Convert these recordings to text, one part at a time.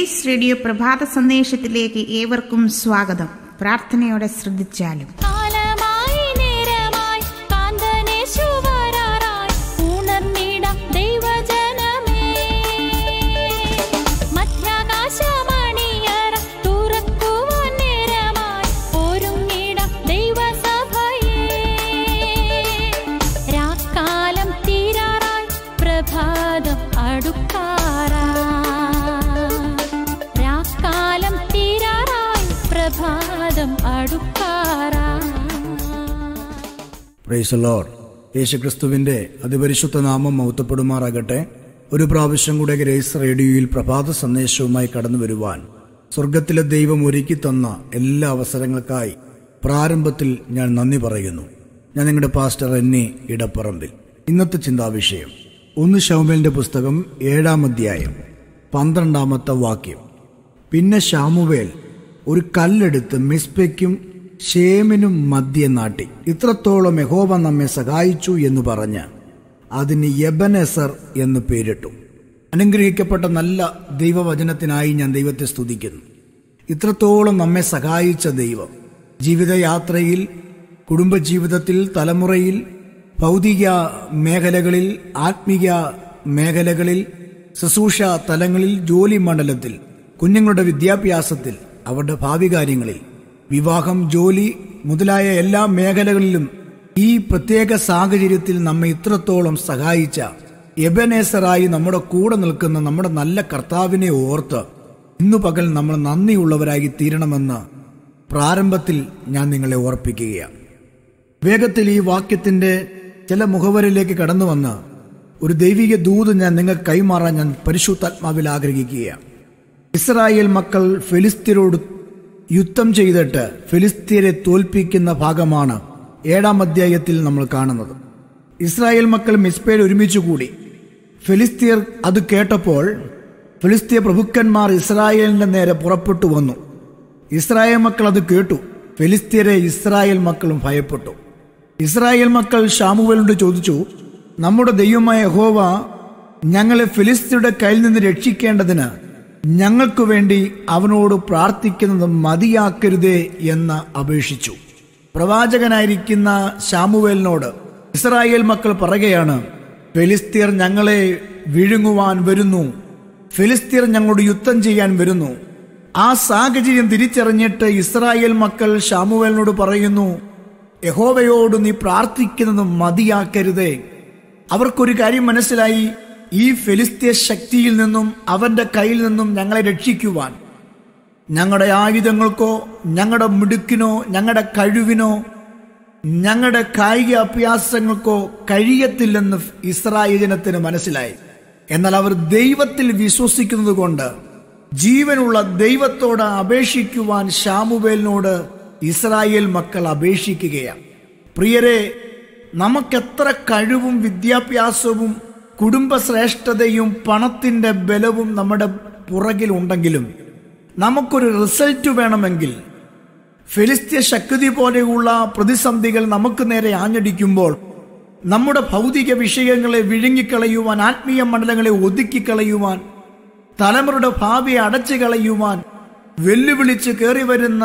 grace radio പ്രഭാത സന്ദേശത്തിലേക്ക് ഏവർക്കും സ്വാഗതം പ്രാർത്ഥനയോടെ ശ്രദ്ധിച്ചാലും യേശുക്രിസ്തുവിന്റെ അതിപരിശുദ്ധ നാമം മൗത്തപ്പെടുമാറാകട്ടെ ഒരു പ്രാവശ്യം കൂടെ ഗ്രേസ് റേഡിയോയിൽ പ്രഭാത സന്ദേശവുമായി കടന്നു വരുവാൻ സ്വർഗത്തിലെ ദൈവം ഒരുക്കി തന്ന എല്ലാ അവസരങ്ങൾക്കായി പ്രാരംഭത്തിൽ ഞാൻ നന്ദി പറയുന്നു ഞാൻ നിങ്ങളുടെ പാസ്റ്റർ എന്നെ ഇടപ്പറമ്പിൽ ഇന്നത്തെ ചിന്താവിഷയം ഒന്ന് ഷൗമേലിന്റെ പുസ്തകം ഏഴാം അധ്യായം പന്ത്രണ്ടാമത്തെ വാക്യം പിന്നെ ഷാമുവേൽ ഒരു കല്ലെടുത്ത് മിസ്പയ്ക്കും ക്ഷേമിനും മദ്യം നാട്ടി ഇത്രത്തോളം യഹോവ നമ്മെ സഹായിച്ചു എന്ന് പറഞ്ഞ് അതിന് യബനെസർ എന്ന് പേരിട്ടു അനുഗ്രഹിക്കപ്പെട്ട നല്ല ദൈവവചനത്തിനായി ഞാൻ ദൈവത്തെ സ്തുതിക്കുന്നു ഇത്രത്തോളം നമ്മെ സഹായിച്ച ദൈവം ജീവിതയാത്രയിൽ കുടുംബജീവിതത്തിൽ തലമുറയിൽ ഭൗതിക മേഖലകളിൽ ആത്മീയ മേഖലകളിൽ ശുശ്രൂഷ തലങ്ങളിൽ ജോലി മണ്ഡലത്തിൽ കുഞ്ഞുങ്ങളുടെ വിദ്യാഭ്യാസത്തിൽ അവരുടെ ഭാവി കാര്യങ്ങളിൽ വിവാഹം ജോലി മുതലായ എല്ലാ മേഖലകളിലും ഈ പ്രത്യേക സാഹചര്യത്തിൽ നമ്മെ ഇത്രത്തോളം സഹായിച്ച എബനേസറായി നമ്മുടെ കൂടെ നിൽക്കുന്ന നമ്മുടെ നല്ല കർത്താവിനെ ഓർത്ത് ഇന്നു പകൽ നമ്മൾ നന്ദിയുള്ളവരായി തീരണമെന്ന് പ്രാരംഭത്തിൽ ഞാൻ നിങ്ങളെ ഓർപ്പിക്കുകയാണ് വേഗത്തിൽ ഈ വാക്യത്തിന്റെ ചില മുഖവരിലേക്ക് കടന്നു വന്ന് ഒരു ദൈവിക ദൂത് ഞാൻ നിങ്ങൾക്ക് കൈമാറാൻ ഞാൻ പരിശുദ്ധാത്മാവിൽ ആഗ്രഹിക്കുകയാണ് ഇസ്രായേൽ മക്കൾ ഫെലിസ്തീനോട് യുദ്ധം ചെയ്തിട്ട് ഫിലിസ്തീനെ തോൽപ്പിക്കുന്ന ഭാഗമാണ് ഏഴാം അധ്യായത്തിൽ നമ്മൾ കാണുന്നത് ഇസ്രായേൽ മക്കൾ മിസ്പേൽ ഒരുമിച്ചുകൂടി ഫിലിസ്തീർ അത് കേട്ടപ്പോൾ ഫിലിസ്തീയ പ്രഭുക്കന്മാർ ഇസ്രായേലിന്റെ നേരെ പുറപ്പെട്ടു വന്നു ഇസ്രായേൽ മക്കൾ അത് കേട്ടു ഫിലിസ്തീരെ ഇസ്രായേൽ മക്കളും ഭയപ്പെട്ടു ഇസ്രായേൽ മക്കൾ ഷാമുവലിനോട് ചോദിച്ചു നമ്മുടെ ദൈവമായ ഹോവ ഞങ്ങളെ ഫിലിസ്തീയുടെ കയ്യിൽ നിന്ന് രക്ഷിക്കേണ്ടതിന് ഞങ്ങൾക്കു വേണ്ടി അവനോട് പ്രാർത്ഥിക്കുന്നത് മതിയാക്കരുതേ എന്ന് അപേക്ഷിച്ചു പ്രവാചകനായിരിക്കുന്ന ശാമുവേലിനോട് ഇസ്രായേൽ മക്കൾ പറയുകയാണ് ഫിലിസ്തീർ ഞങ്ങളെ വിഴുങ്ങുവാൻ വരുന്നു ഫിലിസ്തീർ ഞങ്ങളോട് യുദ്ധം ചെയ്യാൻ വരുന്നു ആ സാഹചര്യം തിരിച്ചറിഞ്ഞിട്ട് ഇസ്രായേൽ മക്കൾ ഷാമുവേലിനോട് പറയുന്നു യഹോവയോട് നീ പ്രാർത്ഥിക്കുന്നത് മതിയാക്കരുതേ അവർക്കൊരു കാര്യം മനസ്സിലായി ഈ ഫെലിസ്തീയ ശക്തിയിൽ നിന്നും അവന്റെ കയ്യിൽ നിന്നും ഞങ്ങളെ രക്ഷിക്കുവാൻ ഞങ്ങളുടെ ആയുധങ്ങൾക്കോ ഞങ്ങളുടെ മിടുക്കിനോ ഞങ്ങളുടെ കഴിവിനോ ഞങ്ങളുടെ കായിക അഭ്യാസങ്ങൾക്കോ കഴിയത്തില്ലെന്ന് ഇസ്രായേൽ ജനത്തിന് മനസ്സിലായി എന്നാൽ അവർ ദൈവത്തിൽ വിശ്വസിക്കുന്നത് കൊണ്ട് ജീവനുള്ള ദൈവത്തോട് അപേക്ഷിക്കുവാൻ ഷാമുവേലിനോട് ഇസ്രായേൽ മക്കൾ അപേക്ഷിക്കുകയാണ് പ്രിയരെ നമുക്കെത്ര കഴിവും വിദ്യാഭ്യാസവും കുടുംബശ്രേഷ്ഠതയും പണത്തിൻ്റെ ബലവും നമ്മുടെ പുറകിൽ ഉണ്ടെങ്കിലും നമുക്കൊരു റിസൾട്ട് വേണമെങ്കിൽ ഫെലിസ്ത്യ ശക്തി പോലെയുള്ള പ്രതിസന്ധികൾ നമുക്ക് നേരെ ആഞ്ഞടിക്കുമ്പോൾ നമ്മുടെ ഭൗതിക വിഷയങ്ങളെ വിഴുങ്ങിക്കളയുവാൻ ആത്മീയ മണ്ഡലങ്ങളെ ഒതുക്കിക്കളയുവാൻ തലമുറയുടെ ഭാവിയെ അടച്ചു കളയുവാൻ വെല്ലുവിളിച്ച് കയറി വരുന്ന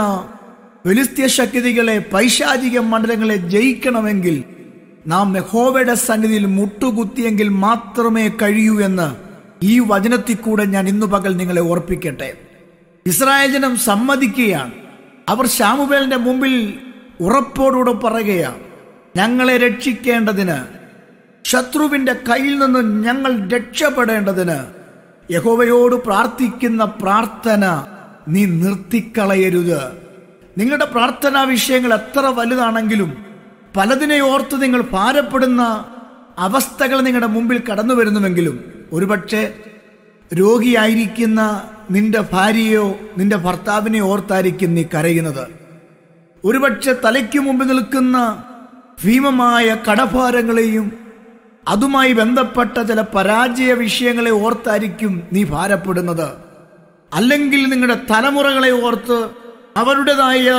ഫെലിസ്ത്യ ശക്തികളെ പൈശാചിക മണ്ഡലങ്ങളെ ജയിക്കണമെങ്കിൽ നാം മെഹോവയുടെ സന്നിധിയിൽ മുട്ടുകുത്തിയെങ്കിൽ മാത്രമേ കഴിയൂ എന്ന് ഈ വചനത്തിൽ കൂടെ ഞാൻ ഇന്നു പകൽ നിങ്ങളെ ഓർപ്പിക്കട്ടെ ഇസ്രായേൽ ജനം സമ്മതിക്കുകയാണ് അവർ ശാമുവേലിന്റെ മുമ്പിൽ ഉറപ്പോടുകൂടെ പറയുകയാണ് ഞങ്ങളെ രക്ഷിക്കേണ്ടതിന് ശത്രുവിന്റെ കയ്യിൽ നിന്ന് ഞങ്ങൾ രക്ഷപ്പെടേണ്ടതിന് യഹോവയോട് പ്രാർത്ഥിക്കുന്ന പ്രാർത്ഥന നീ നിർത്തിക്കളയരുത് നിങ്ങളുടെ പ്രാർത്ഥനാ വിഷയങ്ങൾ എത്ര വലുതാണെങ്കിലും പലതിനെ ഓർത്ത് നിങ്ങൾ ഭാരപ്പെടുന്ന അവസ്ഥകൾ നിങ്ങളുടെ മുമ്പിൽ കടന്നു വരുന്നുവെങ്കിലും ഒരുപക്ഷെ രോഗിയായിരിക്കുന്ന നിന്റെ ഭാര്യയോ നിന്റെ ഭർത്താവിനെ ഓർത്തായിരിക്കും നീ കരയുന്നത് ഒരുപക്ഷെ തലയ്ക്ക് മുമ്പ് നിൽക്കുന്ന ഭീമമായ കടഭാരങ്ങളെയും അതുമായി ബന്ധപ്പെട്ട ചില പരാജയ വിഷയങ്ങളെ ഓർത്തായിരിക്കും നീ ഭാരപ്പെടുന്നത് അല്ലെങ്കിൽ നിങ്ങളുടെ തലമുറകളെ ഓർത്ത് അവരുടേതായ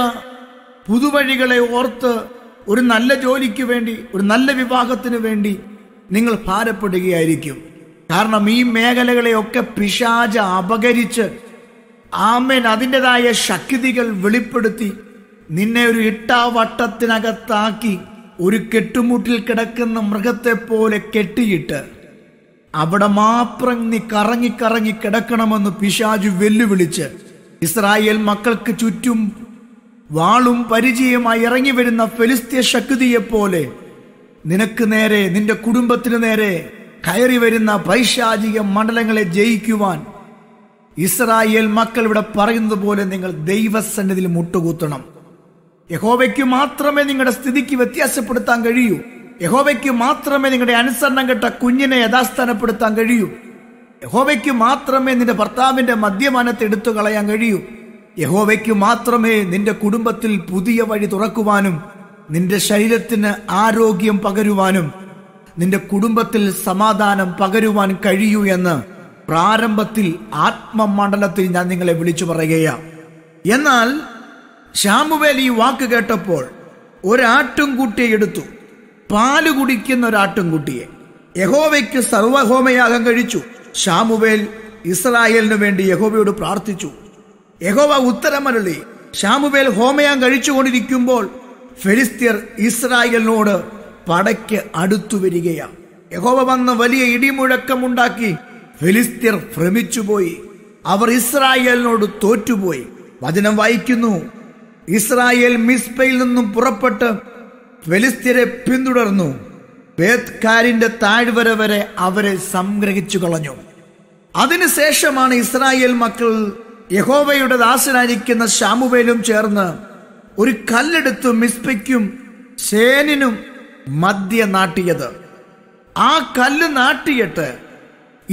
പുതുവഴികളെ ഓർത്ത് ഒരു നല്ല ജോലിക്ക് വേണ്ടി ഒരു നല്ല വിവാഹത്തിന് വേണ്ടി നിങ്ങൾ ഭാരപ്പെടുകയായിരിക്കും കാരണം ഈ മേഖലകളെയൊക്കെ പിശാച അപകരിച്ച് ആമേൻ അതിൻ്റെതായ ശക്തികൾ വെളിപ്പെടുത്തി നിന്നെ ഒരു ഇട്ടാവട്ടത്തിനകത്താക്കി ഒരു കെട്ടുമുട്ടിൽ കിടക്കുന്ന മൃഗത്തെ പോലെ കെട്ടിയിട്ട് അവിടെ മാത്രം നീ കറങ്ങി കറങ്ങി കിടക്കണമെന്ന് പിശാജു വെല്ലുവിളിച്ച് ഇസ്രായേൽ മക്കൾക്ക് ചുറ്റും വാളും പരിചയമായി ഇറങ്ങി വരുന്ന ഫെലിസ്ത്യ ശക്തിയെപ്പോലെ നിനക്ക് നേരെ നിന്റെ കുടുംബത്തിനു നേരെ കയറി വരുന്ന പൈശാചിക മണ്ഡലങ്ങളെ ജയിക്കുവാൻ ഇസ്രായേൽ മക്കൾ ഇവിടെ പറയുന്നത് പോലെ നിങ്ങൾ ദൈവസന്നിധിയിൽ മുട്ടുകൂത്തണം യഹോവയ്ക്ക് മാത്രമേ നിങ്ങളുടെ സ്ഥിതിക്ക് വ്യത്യാസപ്പെടുത്താൻ കഴിയൂ യഹോവയ്ക്ക് മാത്രമേ നിങ്ങളുടെ അനുസരണം കെട്ട കുഞ്ഞിനെ യഥാസ്ഥാനപ്പെടുത്താൻ കഴിയൂ യഹോവയ്ക്ക് മാത്രമേ നിന്റെ ഭർത്താവിന്റെ മദ്യമാനത്തെ എടുത്തു കളയാൻ കഴിയൂ യഹോവയ്ക്ക് മാത്രമേ നിന്റെ കുടുംബത്തിൽ പുതിയ വഴി തുറക്കുവാനും നിന്റെ ശരീരത്തിന് ആരോഗ്യം പകരുവാനും നിന്റെ കുടുംബത്തിൽ സമാധാനം പകരുവാൻ കഴിയൂ എന്ന് പ്രാരംഭത്തിൽ ആത്മമണ്ഡലത്തിൽ ഞാൻ നിങ്ങളെ വിളിച്ചു പറയുകയാ എന്നാൽ ശ്യാമുവേൽ ഈ വാക്ക് കേട്ടപ്പോൾ ഒരാട്ടുംകുട്ടിയെ എടുത്തു പാല് കുടിക്കുന്ന ഒരാട്ടുംകുട്ടിയെ യഹോവയ്ക്ക് സർവഹോമയാഗം കഴിച്ചു ശ്യാമുവേൽ ഇസ്രായേലിനു വേണ്ടി യഹോവയോട് പ്രാർത്ഥിച്ചു യഹോവ ഉത്തരമരളി ഷാമുവേൽ ഹോമയാൻ കഴിച്ചുകൊണ്ടിരിക്കുമ്പോൾ ഫെലിസ്തീർ ഇസ്രായേലിനോട് പടയ്ക്ക് അടുത്തു വരികയാണ് യഹോവ വന്ന് വലിയ ഉണ്ടാക്കി ഫെലിസ്തീർ ഭ്രമിച്ചുപോയി അവർ ഇസ്രായേലിനോട് തോറ്റുപോയി വചനം വായിക്കുന്നു ഇസ്രായേൽ മിസ്ബയിൽ നിന്നും പുറപ്പെട്ട് ഫെലിസ്തീരെ പിന്തുടർന്നു ബേത്കാരിന്റെ താഴ്വര വരെ അവരെ സംഗ്രഹിച്ചു കളഞ്ഞു അതിനുശേഷമാണ് ഇസ്രായേൽ മക്കൾ യഹോവയുടെ ദാസനായിരിക്കുന്ന ശാമുവേലും ചേർന്ന് ഒരു കല്ലെടുത്ത് മിസ്പയ്ക്കും സേനിനും മദ്യ നാട്ടിയത് ആ കല്ല് നാട്ടിയിട്ട്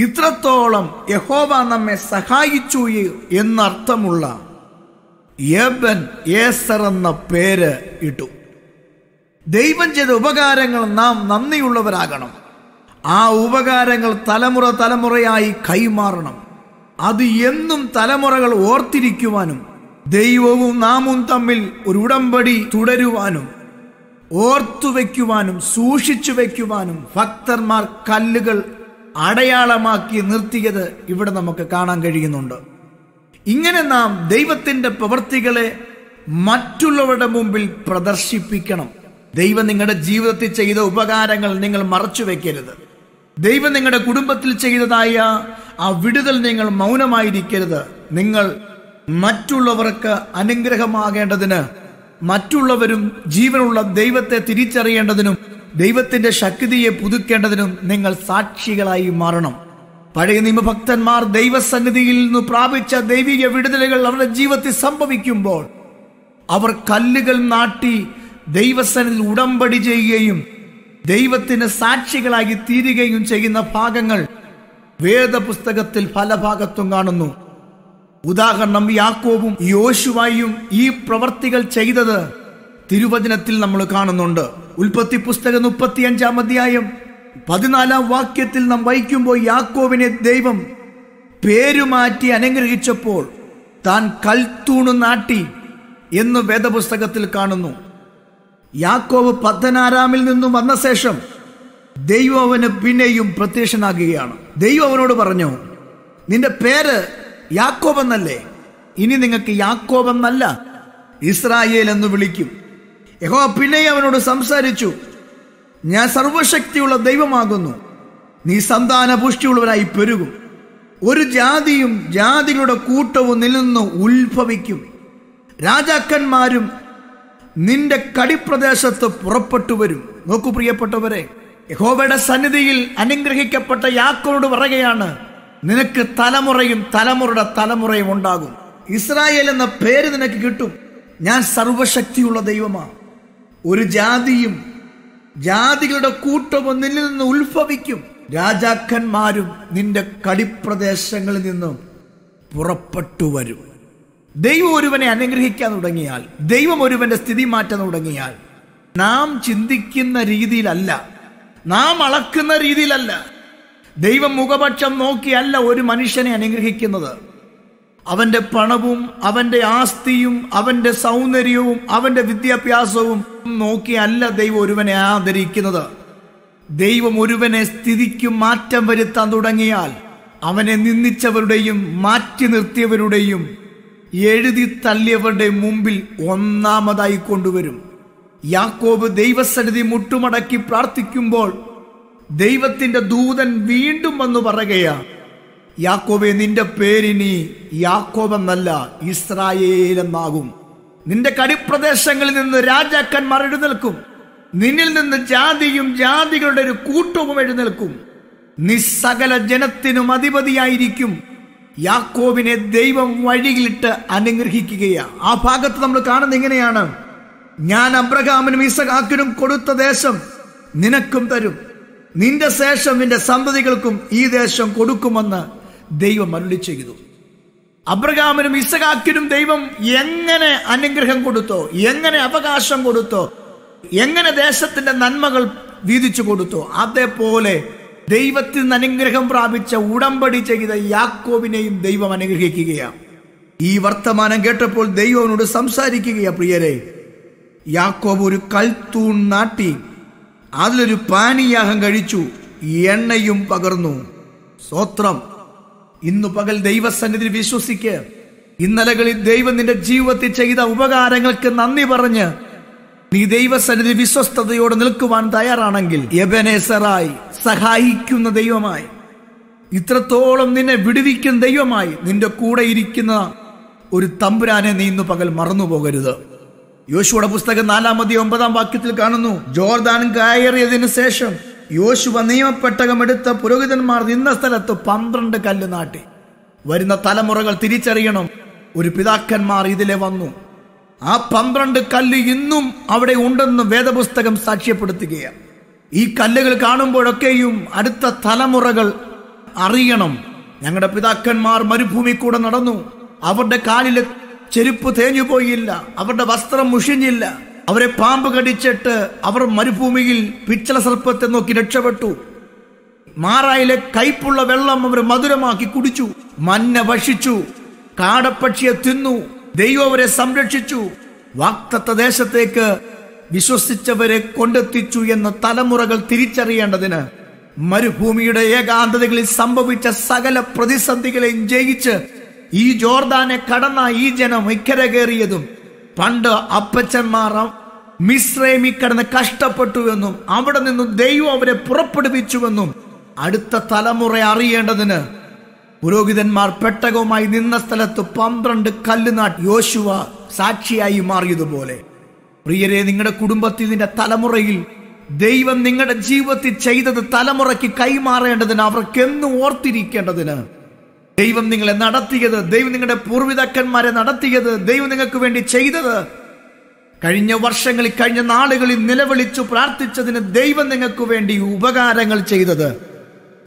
ഇത്രത്തോളം യഹോവ നമ്മെ സഹായിച്ചു എന്നർത്ഥമുള്ള ഏബൻ ഏസർ എന്ന പേര് ഇട്ടു ദൈവം ചെയ്ത ഉപകാരങ്ങൾ നാം നന്ദിയുള്ളവരാകണം ആ ഉപകാരങ്ങൾ തലമുറ തലമുറയായി കൈമാറണം അത് എന്നും തലമുറകൾ ഓർത്തിരിക്കുവാനും ദൈവവും നാമും തമ്മിൽ ഒരു ഉടമ്പടി തുടരുവാനും ഓർത്തു വയ്ക്കുവാനും സൂക്ഷിച്ചു വയ്ക്കുവാനും ഭക്തന്മാർ കല്ലുകൾ അടയാളമാക്കി നിർത്തിയത് ഇവിടെ നമുക്ക് കാണാൻ കഴിയുന്നുണ്ട് ഇങ്ങനെ നാം ദൈവത്തിന്റെ പ്രവൃത്തികളെ മറ്റുള്ളവരുടെ മുമ്പിൽ പ്രദർശിപ്പിക്കണം ദൈവം നിങ്ങളുടെ ജീവിതത്തിൽ ചെയ്ത ഉപകാരങ്ങൾ നിങ്ങൾ മറച്ചു വെക്കരുത് ദൈവം നിങ്ങളുടെ കുടുംബത്തിൽ ചെയ്തതായ ആ വിടുതൽ നിങ്ങൾ മൗനമായിരിക്കരുത് നിങ്ങൾ മറ്റുള്ളവർക്ക് അനുഗ്രഹമാകേണ്ടതിന് മറ്റുള്ളവരും ജീവനുള്ള ദൈവത്തെ തിരിച്ചറിയേണ്ടതിനും ദൈവത്തിന്റെ ശക്തിയെ പുതുക്കേണ്ടതിനും നിങ്ങൾ സാക്ഷികളായി മാറണം പഴയ നിയമഭക്തന്മാർ ദൈവസന്നിധിയിൽ നിന്ന് പ്രാപിച്ച ദൈവിക വിടുതലുകൾ അവരുടെ ജീവിതത്തിൽ സംഭവിക്കുമ്പോൾ അവർ കല്ലുകൾ നാട്ടി ദൈവസന്നിധി ഉടമ്പടി ചെയ്യുകയും ദൈവത്തിന് സാക്ഷികളായി തീരുകയും ചെയ്യുന്ന ഭാഗങ്ങൾ വേദപുസ്തകത്തിൽ പല ഭാഗത്തും കാണുന്നു ഉദാഹരണം യാക്കോബും യോശുവായും ഈ പ്രവർത്തികൾ ചെയ്തത് തിരുവചനത്തിൽ നമ്മൾ കാണുന്നുണ്ട് ഉൽപ്പത്തി പുസ്തകം അഞ്ചാം അധ്യായം പതിനാലാം വാക്യത്തിൽ നാം വഹിക്കുമ്പോൾ യാക്കോവിനെ ദൈവം പേരുമാറ്റി അനുഗ്രഹിച്ചപ്പോൾ താൻ കൽത്തൂണ് നാട്ടി എന്ന് വേദപുസ്തകത്തിൽ കാണുന്നു യാക്കോവ് പത്തനാരാമിൽ നിന്നും വന്ന ശേഷം ദൈവവന് പിന്നെയും പ്രത്യക്ഷനാകുകയാണ് ദൈവം അവനോട് പറഞ്ഞു നിന്റെ പേര് യാക്കോബ് എന്നല്ലേ ഇനി നിങ്ങൾക്ക് യാക്കോബ് എന്നല്ല ഇസ്രായേൽ എന്ന് വിളിക്കും യഹോ പിന്നെ അവനോട് സംസാരിച്ചു ഞാൻ സർവശക്തിയുള്ള ദൈവമാകുന്നു നീ സന്താന പുഷ്ടിയുള്ളവനായി പെരുകും ഒരു ജാതിയും ജാതികളുടെ കൂട്ടവും നിലനിന്ന് ഉത്ഭവിക്കും രാജാക്കന്മാരും നിന്റെ കടിപ്രദേശത്ത് പുറപ്പെട്ടു വരും നോക്കു പ്രിയപ്പെട്ടവരെ യഹോബയുടെ സന്നിധിയിൽ അനുഗ്രഹിക്കപ്പെട്ട യാക്കോട് പറയുകയാണ് നിനക്ക് തലമുറയും തലമുറയുടെ തലമുറയും ഉണ്ടാകും ഇസ്രായേൽ എന്ന പേര് നിനക്ക് കിട്ടും ഞാൻ സർവശക്തിയുള്ള ദൈവമാ ഒരു ജാതിയും ജാതികളുടെ കൂട്ടവും നിന്നിൽ നിന്ന് ഉത്ഭവിക്കും രാജാക്കന്മാരും നിന്റെ കടിപ്രദേശങ്ങളിൽ നിന്നും പുറപ്പെട്ടു വരും ദൈവം ഒരുവനെ അനുഗ്രഹിക്കാൻ തുടങ്ങിയാൽ ദൈവം ഒരുവന്റെ സ്ഥിതി മാറ്റാൻ തുടങ്ങിയാൽ നാം ചിന്തിക്കുന്ന രീതിയിലല്ല നാം അളക്കുന്ന രീതിയിലല്ല ദൈവം മുഖപക്ഷം നോക്കിയല്ല ഒരു മനുഷ്യനെ അനുഗ്രഹിക്കുന്നത് അവന്റെ പണവും അവന്റെ ആസ്തിയും അവന്റെ സൗന്ദര്യവും അവന്റെ വിദ്യാഭ്യാസവും നോക്കിയല്ല ദൈവം ഒരുവനെ ആദരിക്കുന്നത് ദൈവം ഒരുവനെ സ്ഥിതിക്കും മാറ്റം വരുത്താൻ തുടങ്ങിയാൽ അവനെ നിന്ദിച്ചവരുടെയും മാറ്റി നിർത്തിയവരുടെയും എഴുതി തള്ളിയവരുടെ മുമ്പിൽ ഒന്നാമതായി കൊണ്ടുവരും യാക്കോബ് ദൈവസന്നിധി മുട്ടുമടക്കി പ്രാർത്ഥിക്കുമ്പോൾ ദൈവത്തിന്റെ ദൂതൻ വീണ്ടും വന്നു പറയുകയാ യാക്കോബെ നിന്റെ പേരിനി യാക്കോബെന്നല്ല ഇസ്രായേലെന്നാകും നിന്റെ കടിപ്രദേശങ്ങളിൽ നിന്ന് രാജാക്കന്മാർ എഴുന്നേൽക്കും നിന്നിൽ നിന്ന് ജാതിയും ജാതികളുടെ ഒരു കൂട്ടവും എഴുന്നേൽക്കും നിസ്സകല ജനത്തിനും അധിപതിയായിരിക്കും യാക്കോബിനെ ദൈവം വഴിയിലിട്ട് അനുഗ്രഹിക്കുകയാണ് ആ ഭാഗത്ത് നമ്മൾ കാണുന്നത് എങ്ങനെയാണ് ഞാൻ അബ്രഹാമിനും ഇസഹാക്കിനും കൊടുത്ത ദേശം നിനക്കും തരും നിന്റെ ശേഷം നിന്റെ സന്തതികൾക്കും ഈ ദേശം കൊടുക്കുമെന്ന് ദൈവം അരുളി ചെയ്തു അബ്രഹാമിനും ഇസഹാക്കിനും ദൈവം എങ്ങനെ അനുഗ്രഹം കൊടുത്തോ എങ്ങനെ അവകാശം കൊടുത്തോ എങ്ങനെ ദേശത്തിന്റെ നന്മകൾ വീതിച്ചു കൊടുത്തോ അതേപോലെ ദൈവത്തിൽ നിന്ന് അനുഗ്രഹം പ്രാപിച്ച ഉടമ്പടി ചെയ്ത യാക്കോബിനെയും ദൈവം അനുഗ്രഹിക്കുകയാണ് ഈ വർത്തമാനം കേട്ടപ്പോൾ ദൈവനോട് സംസാരിക്കുകയാണ് പ്രിയരെ യാക്കോബ് ഒരു കൽത്തൂൺ നാട്ടി അതിലൊരു പാനീയാഹം കഴിച്ചു എണ്ണയും പകർന്നു സ്വത്രം ഇന്നു പകൽ ദൈവസന്നിധി വിശ്വസിക്ക് ഇന്നലകളിൽ ദൈവം നിന്റെ ജീവിതത്തിൽ ചെയ്ത ഉപകാരങ്ങൾക്ക് നന്ദി പറഞ്ഞ് നീ ദൈവസന്നിധി വിശ്വസ്തയോടെ നിൽക്കുവാൻ തയ്യാറാണെങ്കിൽ യബനേസറായി സഹായിക്കുന്ന ദൈവമായി ഇത്രത്തോളം നിന്നെ വിടുവിക്കുന്ന ദൈവമായി നിന്റെ കൂടെ ഇരിക്കുന്ന ഒരു തമ്പുരാനെ നീ ഇന്ന് പകൽ മറന്നു പോകരുത് യോശുവുടെ പുസ്തകം നാലാമതി ഒമ്പതാം വാക്യത്തിൽ കാണുന്നു ജോർദാൻ കയറിയതിനു ശേഷം യോശുവ നിയമപ്പെട്ടകം എടുത്ത പുരോഹിതന്മാർ നിന്ന സ്ഥലത്ത് പന്ത്രണ്ട് കല്ല് നാട്ടി വരുന്ന തലമുറകൾ തിരിച്ചറിയണം ഒരു പിതാക്കന്മാർ ഇതിലെ വന്നു ആ പന്ത്രണ്ട് കല്ല് ഇന്നും അവിടെ ഉണ്ടെന്ന് വേദപുസ്തകം സാക്ഷ്യപ്പെടുത്തുകയാണ് ഈ കല്ലുകൾ കാണുമ്പോഴൊക്കെയും അടുത്ത തലമുറകൾ അറിയണം ഞങ്ങളുടെ പിതാക്കന്മാർ മരുഭൂമി കൂടെ നടന്നു അവരുടെ കാലിലെ ചെരുപ്പ് തേഞ്ഞു പോയില്ല അവരുടെ വസ്ത്രം മുഷിഞ്ഞില്ല അവരെ പാമ്പ് കടിച്ചിട്ട് അവർ മരുഭൂമിയിൽ പിച്ചള സർപ്പത്തെ നോക്കി രക്ഷപ്പെട്ടു മാറായിലെ കയ്പുള്ള വെള്ളം അവർ മധുരമാക്കി കുടിച്ചു മഞ്ഞ ഭക്ഷിച്ചു കാടപ്പക്ഷിയെ തിന്നു ദൈവം അവരെ സംരക്ഷിച്ചു വാക്തത്വ ദേശത്തേക്ക് വിശ്വസിച്ചവരെ കൊണ്ടെത്തിച്ചു എന്ന തലമുറകൾ തിരിച്ചറിയേണ്ടതിന് മരുഭൂമിയുടെ ഏകാന്തതകളിൽ സംഭവിച്ച സകല പ്രതിസന്ധികളെയും ജയിച്ച് ഈ ജോർദാനെ കടന്ന ഈ ജനം ഇക്കര കയറിയതും പണ്ട് അപ്പച്ചന്മാർ മിശ്രൈമിൽ കടന്ന് കഷ്ടപ്പെട്ടുവെന്നും അവിടെ നിന്നും ദൈവം അവരെ പുറപ്പെടുവിച്ചുവെന്നും അടുത്ത തലമുറ അറിയേണ്ടതിന് പുരോഹിതന്മാർ പെട്ടകവുമായി നിന്ന സ്ഥലത്ത് പന്ത്രണ്ട് നാട്ടി യോശുവ സാക്ഷിയായി മാറിയതുപോലെ പ്രിയരെ നിങ്ങളുടെ കുടുംബത്തിന്റെ തലമുറയിൽ ദൈവം നിങ്ങളുടെ ജീവിതത്തിൽ ചെയ്തത് തലമുറയ്ക്ക് കൈമാറേണ്ടതിന് അവർക്ക് എന്ന് ഓർത്തിരിക്കേണ്ടതിന് ദൈവം നിങ്ങളെ നടത്തിയത് ദൈവം നിങ്ങളുടെ പൂർവിതാക്കന്മാരെ നടത്തിയത് ദൈവം നിങ്ങൾക്ക് വേണ്ടി ചെയ്തത് കഴിഞ്ഞ വർഷങ്ങളിൽ കഴിഞ്ഞ നാളുകളിൽ നിലവിളിച്ചു പ്രാർത്ഥിച്ചതിന് ദൈവം നിങ്ങൾക്ക് വേണ്ടി ഉപകാരങ്ങൾ ചെയ്തത്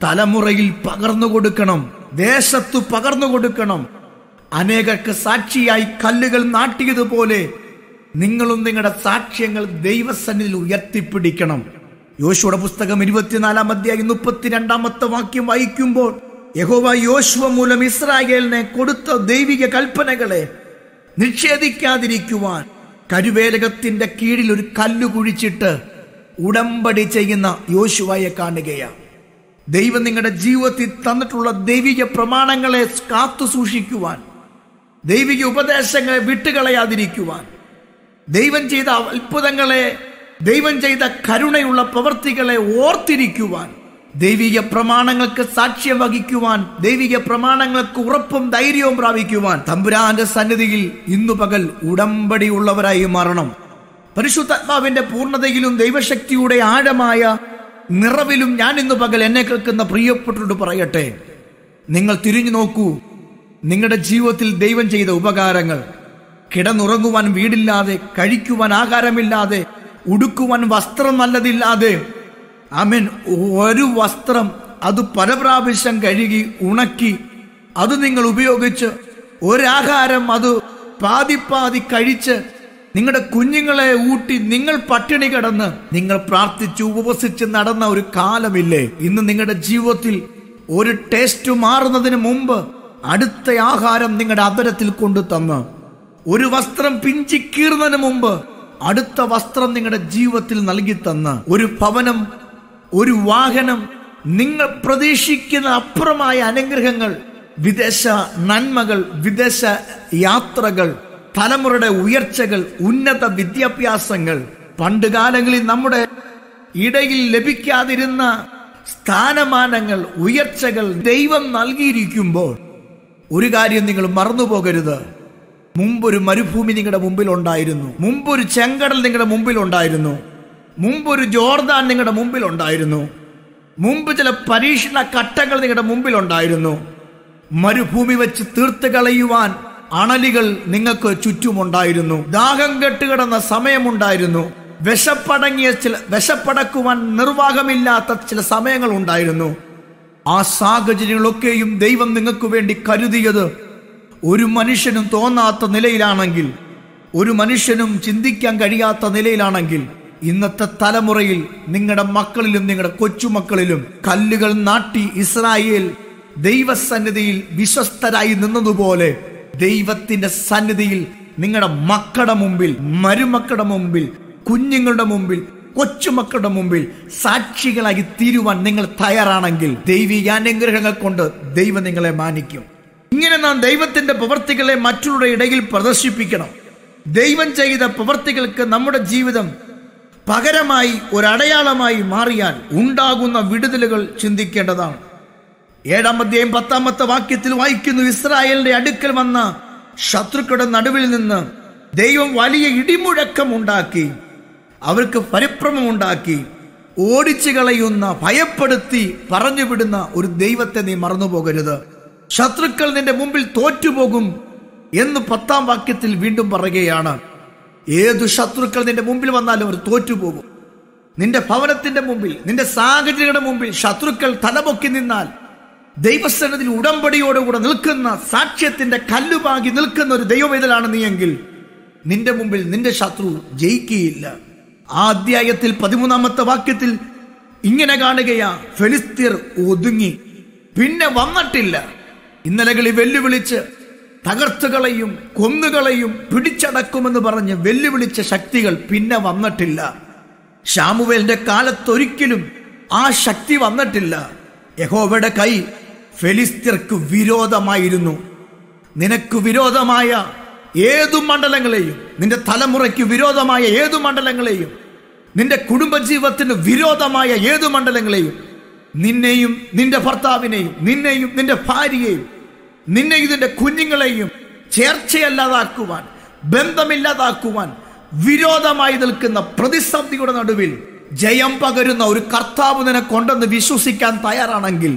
തലമുറയിൽ പകർന്നു കൊടുക്കണം ദേശത്തു പകർന്നു കൊടുക്കണം അനേകർക്ക് സാക്ഷിയായി കല്ലുകൾ നാട്ടിയതുപോലെ നിങ്ങളും നിങ്ങളുടെ സാക്ഷ്യങ്ങൾ ദൈവസന്നിൽ ഉയർത്തിപ്പിടിക്കണം യോശുവയുടെ പുസ്തകം ഇരുപത്തിനാലാം അധ്യായം മുപ്പത്തിരണ്ടാമത്തെ വാക്യം വായിക്കുമ്പോൾ യഹോവ യോശുവ മൂലം ഇസ്രായേലിനെ കൊടുത്ത ദൈവിക കൽപ്പനകളെ നിഷേധിക്കാതിരിക്കുവാൻ കരുവേലകത്തിന്റെ കീഴിൽ ഒരു കല്ലു കുഴിച്ചിട്ട് ഉടമ്പടി ചെയ്യുന്ന യോശുവയെ കാണുകയാണ് ദൈവം നിങ്ങളുടെ ജീവിതത്തിൽ തന്നിട്ടുള്ള ദൈവിക പ്രമാണങ്ങളെ കാത്തു സൂക്ഷിക്കുവാൻ ദൈവിക ഉപദേശങ്ങളെ വിട്ടുകളയാതിരിക്കുവാൻ ദൈവം ചെയ്ത അത്ഭുതങ്ങളെ ദൈവം ചെയ്ത കരുണയുള്ള പ്രവൃത്തികളെ ഓർത്തിരിക്കുവാൻ ദൈവിക പ്രമാണങ്ങൾക്ക് സാക്ഷ്യം വഹിക്കുവാൻ ദൈവിക പ്രമാണങ്ങൾക്ക് ഉറപ്പും ധൈര്യവും പ്രാപിക്കുവാൻ തമ്പുരാന്റെ സന്നിധിയിൽ ഇന്നു പകൽ ഉടമ്പടി ഉള്ളവരായി മാറണം പരിശുദ്ധാത്മാവിന്റെ പൂർണ്ണതയിലും ദൈവശക്തിയുടെ ആഴമായ നിറവിലും ഞാൻ ഇന്നു പകൽ എന്നെ കേൾക്കുന്ന പ്രിയപ്പെട്ടോട് പറയട്ടെ നിങ്ങൾ തിരിഞ്ഞു നോക്കൂ നിങ്ങളുടെ ജീവിതത്തിൽ ദൈവം ചെയ്ത ഉപകാരങ്ങൾ കിടന്നുറങ്ങുവാൻ വീടില്ലാതെ കഴിക്കുവാൻ ആഹാരമില്ലാതെ ഉടുക്കുവാൻ വസ്ത്രം നല്ലതില്ലാതെ അമീൻ ഒരു വസ്ത്രം അത് പല പ്രാവശ്യം കഴുകി ഉണക്കി അത് നിങ്ങൾ ഉപയോഗിച്ച് ഒരാഹാരം അത് പാതി പാതി കഴിച്ച് നിങ്ങളുടെ കുഞ്ഞുങ്ങളെ ഊട്ടി നിങ്ങൾ പട്ടിണി കിടന്ന് നിങ്ങൾ പ്രാർത്ഥിച്ചു ഉപവസിച്ച് നടന്ന ഒരു കാലമില്ലേ ഇന്ന് നിങ്ങളുടെ ജീവിതത്തിൽ ഒരു ടേസ്റ്റ് മാറുന്നതിന് മുമ്പ് അടുത്ത ആഹാരം നിങ്ങളുടെ അതരത്തിൽ കൊണ്ടു തന്ന് ഒരു വസ്ത്രം പിഞ്ചിക്കീറുന്നതിന് മുമ്പ് അടുത്ത വസ്ത്രം നിങ്ങളുടെ ജീവിതത്തിൽ നൽകി തന്ന് ഒരു ഭവനം ഒരു വാഹനം നിങ്ങൾ പ്രതീക്ഷിക്കുന്ന അപ്പുറമായ അനുഗ്രഹങ്ങൾ വിദേശ നന്മകൾ വിദേശ യാത്രകൾ തലമുറയുടെ ഉയർച്ചകൾ ഉന്നത വിദ്യാഭ്യാസങ്ങൾ പണ്ടുകാലങ്ങളിൽ നമ്മുടെ ഇടയിൽ ലഭിക്കാതിരുന്ന സ്ഥാനമാനങ്ങൾ ഉയർച്ചകൾ ദൈവം നൽകിയിരിക്കുമ്പോൾ ഒരു കാര്യം നിങ്ങൾ മറന്നുപോകരുത് മുമ്പൊരു മരുഭൂമി നിങ്ങളുടെ മുമ്പിൽ ഉണ്ടായിരുന്നു മുമ്പൊരു ചെങ്കടൽ നിങ്ങളുടെ മുമ്പിൽ ഉണ്ടായിരുന്നു മുമ്പൊരു ജോർദാൻ നിങ്ങളുടെ മുമ്പിൽ ഉണ്ടായിരുന്നു മുമ്പ് ചില പരീക്ഷണ ഘട്ടങ്ങൾ നിങ്ങളുടെ മുമ്പിൽ ഉണ്ടായിരുന്നു മരുഭൂമി വെച്ച് തീർത്ത് കളയുവാൻ അണലികൾ നിങ്ങൾക്ക് ചുറ്റുമുണ്ടായിരുന്നു ദാഹം കെട്ടുകിടന്ന സമയമുണ്ടായിരുന്നു വിശപ്പടങ്ങിയ ചില വിശപ്പടക്കുവാൻ നിർവാഹമില്ലാത്ത ചില സമയങ്ങൾ ഉണ്ടായിരുന്നു ആ സാഹചര്യങ്ങളൊക്കെയും ദൈവം നിങ്ങൾക്ക് വേണ്ടി കരുതിയത് ഒരു മനുഷ്യനും തോന്നാത്ത നിലയിലാണെങ്കിൽ ഒരു മനുഷ്യനും ചിന്തിക്കാൻ കഴിയാത്ത നിലയിലാണെങ്കിൽ ഇന്നത്തെ തലമുറയിൽ നിങ്ങളുടെ മക്കളിലും നിങ്ങളുടെ കൊച്ചുമക്കളിലും കല്ലുകൾ നാട്ടി ഇസ്രായേൽ ദൈവസന്നിധിയിൽ വിശ്വസ്തരായി നിന്നതുപോലെ ദൈവത്തിന്റെ സന്നിധിയിൽ നിങ്ങളുടെ മക്കളുടെ മുമ്പിൽ മരുമക്കളുടെ മുമ്പിൽ കുഞ്ഞുങ്ങളുടെ മുമ്പിൽ കൊച്ചുമക്കളുടെ മുമ്പിൽ സാക്ഷികളായി തീരുവാൻ നിങ്ങൾ തയ്യാറാണെങ്കിൽ ദൈവിക അനുഗ്രഹങ്ങൾ കൊണ്ട് ദൈവം നിങ്ങളെ മാനിക്കും ഇങ്ങനെ നാം ദൈവത്തിന്റെ പ്രവർത്തികളെ മറ്റുള്ളവരുടെ ഇടയിൽ പ്രദർശിപ്പിക്കണം ദൈവം ചെയ്ത പ്രവർത്തികൾക്ക് നമ്മുടെ ജീവിതം പകരമായി ഒരടയാളമായി മാറിയാൽ ഉണ്ടാകുന്ന വിടുതലുകൾ ചിന്തിക്കേണ്ടതാണ് ഏഴാം അധ്യായം പത്താമത്തെ വാക്യത്തിൽ വായിക്കുന്നു ഇസ്രായേലിന്റെ അടുക്കൽ വന്ന ശത്രുക്കളുടെ നടുവിൽ നിന്ന് ദൈവം വലിയ ഇടിമുഴക്കം ഉണ്ടാക്കി അവർക്ക് ഉണ്ടാക്കി ഓടിച്ചു കളയുന്ന ഭയപ്പെടുത്തി പറഞ്ഞുവിടുന്ന ഒരു ദൈവത്തെ നീ മറന്നുപോകരുത് ശത്രുക്കൾ നിന്റെ മുമ്പിൽ തോറ്റുപോകും എന്ന് പത്താം വാക്യത്തിൽ വീണ്ടും പറയുകയാണ് ഏതു ശത്രുക്കൾ നിന്റെ മുമ്പിൽ വന്നാലും അവർ തോറ്റുപോകും നിന്റെ ഭവനത്തിന്റെ മുമ്പിൽ നിന്റെ സാഹചര്യങ്ങളുടെ മുമ്പിൽ ശത്രുക്കൾ തലമൊക്കി നിന്നാൽ ദൈവസന്നതിൽ ഉടമ്പടിയോടുകൂടെ നിൽക്കുന്ന സാക്ഷ്യത്തിന്റെ കല്ലുപാകി നിൽക്കുന്ന ഒരു ദൈവവേദലാണ് നീ നിന്റെ മുമ്പിൽ നിന്റെ ശത്രു ജയിക്കുകയില്ല ആ അധ്യായത്തിൽ പതിമൂന്നാമത്തെ വാക്യത്തിൽ ഇങ്ങനെ കാണുകയാ ഫെലിസ്തീർ ഒതുങ്ങി പിന്നെ വന്നിട്ടില്ല ഇന്നലകളിൽ വെല്ലുവിളിച്ച് തകർത്തുകളെയും കൊന്നുകളെയും പിടിച്ചടക്കുമെന്ന് പറഞ്ഞ് വെല്ലുവിളിച്ച ശക്തികൾ പിന്നെ വന്നിട്ടില്ല ഷാമുവേലിന്റെ കാലത്തൊരിക്കലും ആ ശക്തി വന്നിട്ടില്ല യഹോവയുടെ കൈ ഫെലിസ്തീർക്ക് വിരോധമായിരുന്നു നിനക്ക് വിരോധമായ ഏതു മണ്ഡലങ്ങളെയും നിന്റെ തലമുറയ്ക്ക് വിരോധമായ ഏതു മണ്ഡലങ്ങളെയും നിന്റെ കുടുംബജീവിതത്തിന് വിരോധമായ ഏതു മണ്ഡലങ്ങളെയും നിന്നെയും നിന്റെ ഭർത്താവിനെയും നിന്നെയും നിന്റെ ഭാര്യയെയും നിന്നെ ഇതിൻ്റെ കുഞ്ഞുങ്ങളെയും ചേർച്ചയല്ലാതാക്കുവാൻ ബന്ധമില്ലാതാക്കുവാൻ വിരോധമായി നിൽക്കുന്ന പ്രതിസന്ധിയുടെ നടുവിൽ ജയം പകരുന്ന ഒരു കർത്താവ് കൊണ്ടെന്ന് വിശ്വസിക്കാൻ തയ്യാറാണെങ്കിൽ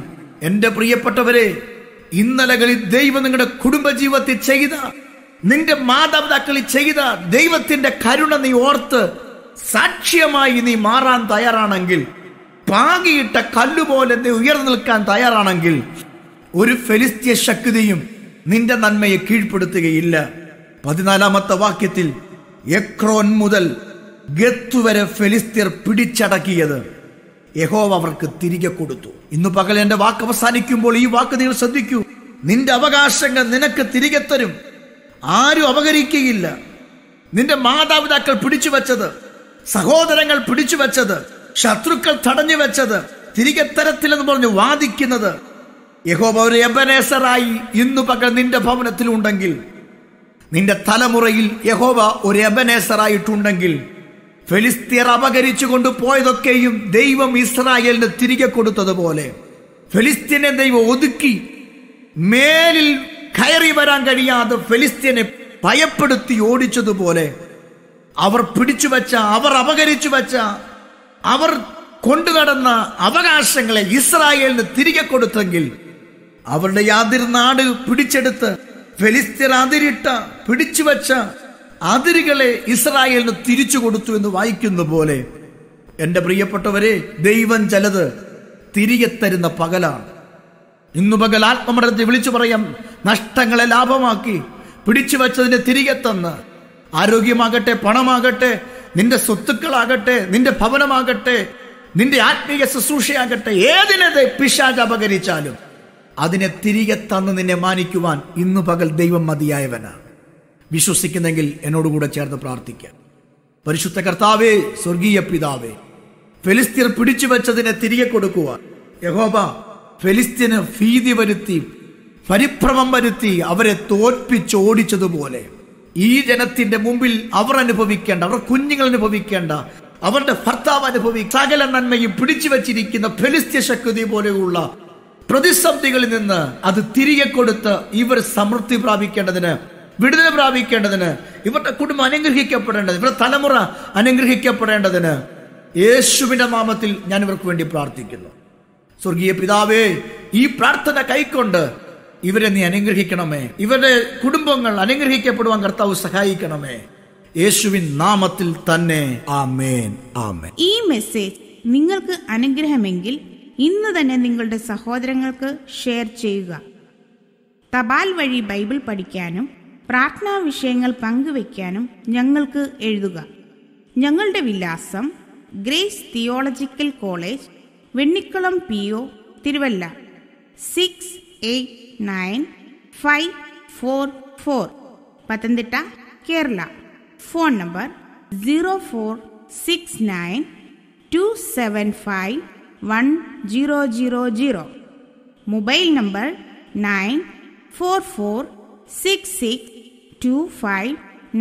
എൻ്റെ പ്രിയപ്പെട്ടവരെ ഇന്നലകളിൽ ദൈവം നിങ്ങളുടെ കുടുംബജീവിതത്തിൽ ചെയ്ത നിന്റെ മാതാപിതാക്കളിൽ ചെയ്ത ദൈവത്തിന്റെ കരുണ നീ ഓർത്ത് സാക്ഷ്യമായി നീ മാറാൻ തയ്യാറാണെങ്കിൽ പാകിയിട്ട കല്ലുപോലെ നീ ഉയർന്നു നിൽക്കാൻ തയ്യാറാണെങ്കിൽ ഒരു ഫെലിസ്ത്യ ശക്തിയും നിന്റെ നന്മയെ കീഴ്പ്പെടുത്തുകയില്ല പതിനാലാമത്തെ വാക്യത്തിൽ എക്രോൻ മുതൽ ഗത്തുവരെ വരെ പിടിച്ചടക്കിയത് യഹോവ് അവർക്ക് തിരികെ കൊടുത്തു ഇന്ന് പകൽ എന്റെ വാക്ക് അവസാനിക്കുമ്പോൾ ഈ വാക്ക് നിങ്ങൾ ശ്രദ്ധിക്കൂ നിന്റെ അവകാശങ്ങൾ നിനക്ക് തിരികെ തരും ആരും അപകരിക്കുകയില്ല നിന്റെ മാതാപിതാക്കൾ പിടിച്ചു വച്ചത് സഹോദരങ്ങൾ പിടിച്ചു വച്ചത് ശത്രുക്കൾ തടഞ്ഞു വെച്ചത് തിരികെ തരത്തില്ലെന്ന് പറഞ്ഞു വാദിക്കുന്നത് യഹോബ ഒരു എബനേസറായി ഇന്നു പകൽ നിന്റെ ഭവനത്തിലുണ്ടെങ്കിൽ നിന്റെ തലമുറയിൽ യഹോബ ഒരു എബനേസറായിട്ടുണ്ടെങ്കിൽ ഫെലിസ്തീർ അപകരിച്ചു കൊണ്ട് പോയതൊക്കെയും ദൈവം ഇസ്രായേലിന് തിരികെ കൊടുത്തതുപോലെ ഫെലിസ്തീനെ ദൈവം ഒതുക്കി മേലിൽ കയറി വരാൻ കഴിയാതെ ഫെലിസ്തീനെ ഭയപ്പെടുത്തി ഓടിച്ചതുപോലെ അവർ പിടിച്ചു വച്ച അവർ അപകരിച്ചു വച്ച അവർ കൊണ്ടുനടന്ന അവകാശങ്ങളെ ഇസ്രായേലിന് തിരികെ കൊടുത്തെങ്കിൽ അവരുടെ യാതിർ നാട് പിടിച്ചെടുത്ത് ഫെലിസ്തീർ അതിരിട്ട പിടിച്ചുവച്ച അതിരുകളെ ഇസ്രായേലിന് തിരിച്ചു കൊടുത്തു എന്ന് വായിക്കുന്ന പോലെ എൻ്റെ പ്രിയപ്പെട്ടവരെ ദൈവം ചിലത് തിരികെ തരുന്ന പകലാണ് ഇന്നു പകൽ ആത്മമരണത്തെ വിളിച്ചു പറയാം നഷ്ടങ്ങളെ ലാഭമാക്കി പിടിച്ചു വച്ചതിനെ തിരികെ തന്ന് ആരോഗ്യമാകട്ടെ പണമാകട്ടെ നിന്റെ സ്വത്തുക്കളാകട്ടെ നിന്റെ ഭവനമാകട്ടെ നിന്റെ ആത്മീയ ശുശ്രൂഷയാകട്ടെ ഏതിനെ പിശാജ് അപകരിച്ചാലും അതിനെ തിരികെ തന്ന് നിന്നെ മാനിക്കുവാൻ ഇന്നു പകൽ ദൈവം മതിയായവനാണ് വിശ്വസിക്കുന്നെങ്കിൽ എന്നോടുകൂടെ ചേർന്ന് പ്രാർത്ഥിക്കാം പരിശുദ്ധ കർത്താവേ സ്വർഗീയ പിതാവേ ഫെലിസ്തീർ പിടിച്ചു വെച്ചതിനെ തിരികെ കൊടുക്കുവാൻ യഹോബ ഫെലിസ്തീന് ഭീതി വരുത്തി പരിഭ്രമം വരുത്തി അവരെ തോൽപ്പിച്ച് ഓടിച്ചതുപോലെ ഈ ജനത്തിന്റെ മുമ്പിൽ അവർ അനുഭവിക്കേണ്ട അവർ കുഞ്ഞുങ്ങൾ അനുഭവിക്കേണ്ട അവരുടെ ഭർത്താവ് അനുഭവിക്കുന്ന സകല നന്മയും പിടിച്ചു വച്ചിരിക്കുന്ന ഫെലിസ്തീയ ശക്തി പോലെയുള്ള പ്രതിസന്ധികളിൽ നിന്ന് അത് തിരികെ കൊടുത്ത് ഇവർ സമൃദ്ധി പ്രാപിക്കേണ്ടതിന് വിടുതൽ പ്രാപിക്കേണ്ടതിന് ഇവരുടെ കുടുംബം അനുഗ്രഹിക്കപ്പെടേണ്ടത് ഇവരുടെ തലമുറ അനുഗ്രഹിക്കപ്പെടേണ്ടതിന് യേശുവിന്റെ നാമത്തിൽ ഞാൻ ഇവർക്ക് വേണ്ടി പ്രാർത്ഥിക്കുന്നു സ്വർഗീയ പിതാവേ ഈ പ്രാർത്ഥന കൈക്കൊണ്ട് ഇവരെ നീ അനുഗ്രഹിക്കണമേ ഇവരുടെ കുടുംബങ്ങൾ അനുഗ്രഹിക്കപ്പെടുവാൻ കർത്താവ് സഹായിക്കണമേ യേശുവിൻ നാമത്തിൽ തന്നെ ആമേൻ ആമേൻ ഈ മെസ്സേജ് നിങ്ങൾക്ക് അനുഗ്രഹമെങ്കിൽ ഇന്ന് തന്നെ നിങ്ങളുടെ സഹോദരങ്ങൾക്ക് ഷെയർ ചെയ്യുക തപാൽ വഴി ബൈബിൾ പഠിക്കാനും പ്രാർത്ഥനാ വിഷയങ്ങൾ പങ്കുവയ്ക്കാനും ഞങ്ങൾക്ക് എഴുതുക ഞങ്ങളുടെ വിലാസം grace theological college Vennikulam P O Thiruvalla six eight nine five four four Pathanamthitta Kerala phone number zero four six nine two seven five one zero zero zero mobile number nine four four six six two five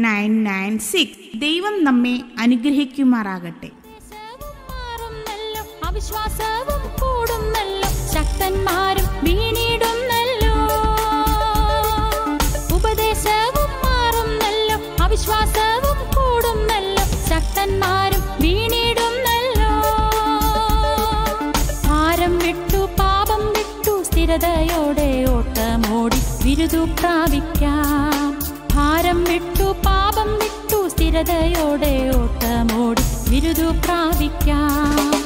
nine nine six ദൈവം നമ്മെ അനുഗ്രഹിക്കുമാറാകട്ടെ വിശ്വാസവും കൂടുന്നല്ലോ ശക്തന്മാരും വീണിടും ധീരതയോടെ ഓട്ടമോടി വിരുദു പ്രാപിക്കാം ഭാരം വിട്ടു പാപം വിട്ടു സ്ഥിരതയോടെ ഓട്ടമോടി വിരുദു പ്രാപിക്കാം